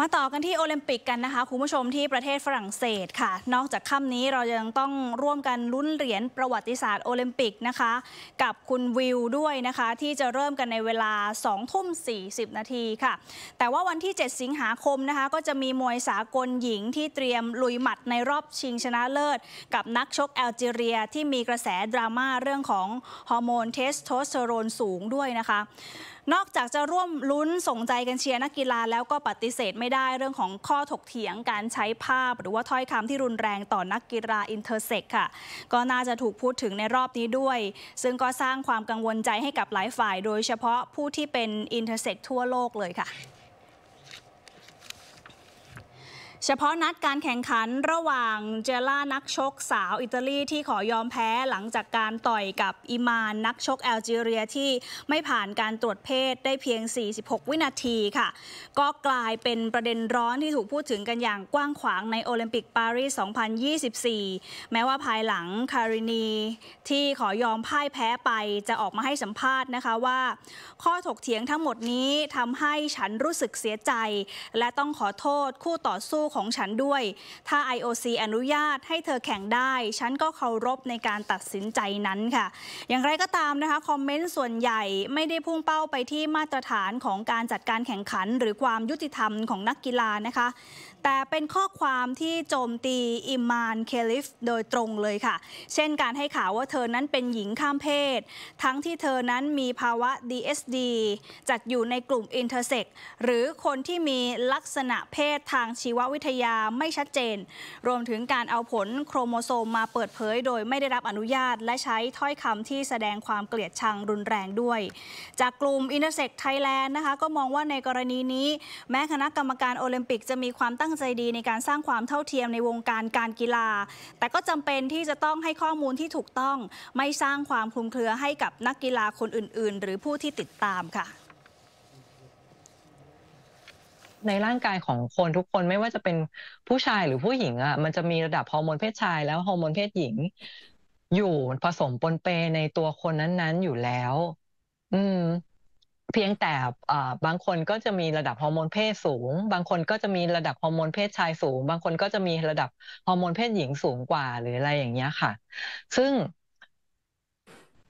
มาต่อกันที่โอลิมปิกกันนะคะ คุณผู้ชมที่ประเทศฝรั่งเศสค่ะ นอกจากค่ำนี้เรายังต้องร่วมกันลุ้นเหรียญประวัติศาสตร์โอลิมปิกนะคะ กับคุณวิวด้วยนะคะที่จะเริ่มกันในเวลา2ทุ่ม 40 นาทีค่ะ แต่ว่าวันที่ 7 สิงหาคมนะคะ ก็จะมีมวยสากลหญิงที่เตรียมลุยหมัดในรอบชิงชนะเลิศ กับนักชกแอลจีเรียที่มีกระแสดราม่าเรื่องของฮอร์โมนเทสโทสเตอโรนสูงด้วยนะคะนอกจากจะร่วมลุ้นส่งใจกันเชียร์นักกีฬาแล้วก็ปฏิเสธไม่ได้เรื่องของข้อถกเถียงการใช้ภาพ หรือว่าถ้อยคำที่รุนแรงต่อนักกีฬาอินเทอร์เซ็กค่ะ ก็น่าจะถูกพูดถึงในรอบนี้ด้วย ซึ่งก็สร้างความกังวลใจให้กับหลายฝ่าย โดยเฉพาะผู้ที่เป็นอินเทอร์เซ็กทั่วโลกเลยค่ะเฉพาะนัดการแข่งขันระหว่างเจล่านักชกสาวอิตาลีที่ขอยอมแพ้หลังจากการต่อยกับอิมานนักชกแอลจีเรียที่ไม่ผ่านการตรวจเพศได้เพียง 46 วินาทีค่ะ ก็กลายเป็นประเด็นร้อนที่ถูกพูดถึงกันอย่างกว้างขวางในโอลิมปิกปารีส2024 แม้ว่าภายหลังคารินี ที่ขอยอมพ่ายแพ้ไปจะออกมาให้สัมภาษณ์นะคะว่า ข้อถกเถียงทั้งหมดนี้ทำให้ฉันรู้สึกเสียใจ และต้องขอโทษคู่ต่อสู้ของฉันด้วยถ้า IOC อนุญาตให้เธอแข่งได้ ฉันก็เคารพในการตัดสินใจนั้นค่ะ อย่างไรก็ตามนะคะคอมเมนต์ส่วนใหญ่ไม่ได้พุ่งเป้าไปที่มาตรฐานของการจัดการแข่งขัน หรือความยุติธรรมของนักกีฬานะคะแต่เป็นข้อความที่โจมตีอิมานเคลิฟโดยตรงเลยค่ะ เช่นการให้ข่าวว่าเธอนั้นเป็นหญิงข้ามเพศ ทั้งที่เธอนั้นมีภาวะ DSD จัดอยู่ในกลุ่ม Intersex หรือคนที่มีลักษณะเพศทางชีววิททยาไม่ชัดเจน รวมถึงการเอาผลโครโมโซมมาเปิดเผย โดยไม่ได้รับอนุญาตและใช้ถ้อยคำที่แสดงความเกลียดชังรุนแรงด้วย จากกลุ่ม Intersect Thailand นะคะก็มองว่าในกรณีนี้ แม้คณะกรรมการโอลิมปิกจะมีความตั้งใจดีในการสร้างความเท่าเทียมในวงการการกีฬา แต่ก็จำเป็นที่จะต้องให้ข้อมูลที่ถูกต้องไม่สร้างความคลุมเครือให้กับนักกีฬาคนอื่น ๆ หรือผู้ที่ติดตามค่ะในร่างกายของคนทุกคนไม่ว่าจะเป็นผู้ชายหรือผู้หญิง อ่ะ มันจะมีระดับฮอร์โมนเพศชายแล้วฮอร์โมนเพศหญิง อยู่ผสมปนเปในตัวคนนั้น ๆ อยู่แล้ว อืม เพียงแต่บางคนก็จะมีระดับฮอร์โมนเพศสูงบางคนก็จะมีระดับฮอร์โมนเพศชายสูงบางคนก็จะมีระดับฮอร์โมนเพศหญิงสูงกว่าหรืออะไรอย่างเงี้ยค่ะ ซึ่ง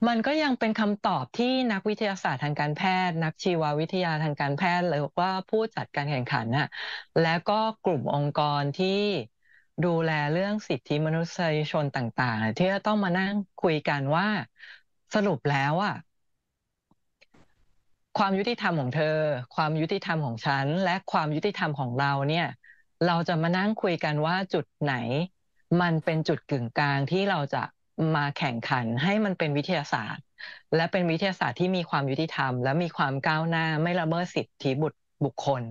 มันก็ยังเป็นคำตอบที่นักวิทยาศาสตร์ทางการแพทย์ นักชีววิทยาทางการแพทย์ หรือว่าผู้จัดการแข่งขันน่ะและก็กลุ่มองค์กรที่ดูแลเรื่องสิทธิมนุษยชนต่างๆที่จะต้องมานั่งคุยกันว่า สรุปแล้วอ่ะความยุติธรรมของเธอ ความยุติธรรมของฉัน และความยุติธรรมของเราเนี่ยเราจะมานั่งคุยกันว่าจุดไหน มันเป็นจุดกึ่งกลางที่เราจะมาแข่งขันให้มันเป็นวิทยาศาสตร์ และเป็นวิทยาศาสตร์ที่มีความยุติธรรม และมีความก้าวหน้าไม่ละเมิดสิทธิบุตรบุคคล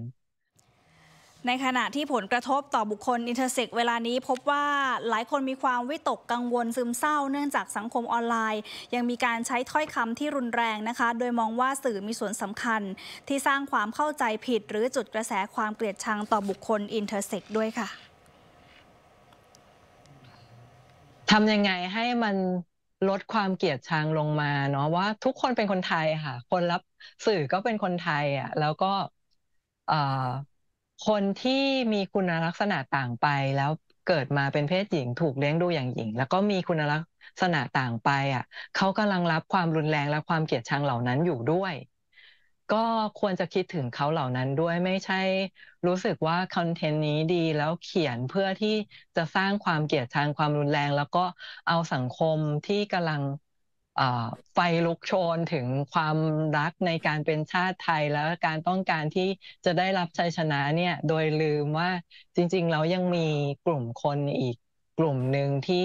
ในขณะที่ผลกระทบต่อบุคคลอินเทอร์เซ็กเวลานี้ พบว่าหลายคนมีความวิตกกังวลซึมเศร้าเนื่องจากสังคมออนไลน์ ยังมีการใช้ถ้อยคำที่รุนแรงนะคะ โดยมองว่าสื่อมีส่วนสำคัญ ที่สร้างความเข้าใจผิด หรือจุดกระแสความเกลียดชังต่อบุคคลอินเทอร์เซ็กด้วยค่ะทำยังไงให้มันลดความเกลียดชังลงมาเนาะว่า ทุกคนเป็นคนไทยค่ะคนรับสื่อก็เป็นคนไทยอ่ะแล้วก็คนที่มีคุณลักษณะต่างไป แล้วเกิดมาเป็นเพศหญิง ถูกเลี้ยงดูอย่างหญิง แล้วก็มีคุณลักษณะต่างไป อ่ะเขากำลังรับความรุนแรง และความเกลียดชังเหล่านั้นอยู่ด้วยก็ควรจะคิดถึงเขาเหล่านั้นด้วยไม่ใช่รู้สึกว่าคอนเทนต์นี้ดีแล้วเขียนเพื่อที่จะสร้างความเกลียดชังความรุนแรง แล้วก็เอาสังคมที่กำลังไฟลุกโชนถึงความรักในการเป็นชาติไทย แล้วการต้องการที่จะได้รับชัยชนะเนี่ยโดยลืมว่าจริง ๆ เรายังมีกลุ่มคนอีกกลุ่มหนึ่งที่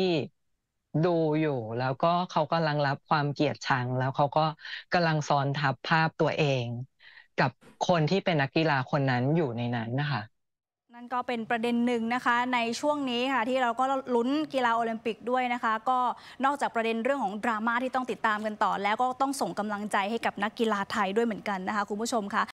ดูอยู่แล้วก็เขากำลังรับความเกลียดชัง แล้วเขาก็กำลังซ้อนทับภาพตัวเอง กับคนที่เป็นนักกีฬาคนนั้นอยู่ในนั้นนะคะนั่นก็เป็นประเด็นหนึ่งนะคะในช่วงนี้ค่ะที่เราก็ลุ้นกีฬาโอลิมปิกด้วยนะคะ ก็นอกจากประเด็นเรื่องของดราม่าที่ต้องติดตามกันต่อ แล้วก็ต้องส่งกำลังใจให้กับนักกีฬาไทยด้วยเหมือนกันนะคะคุณผู้ชมคะ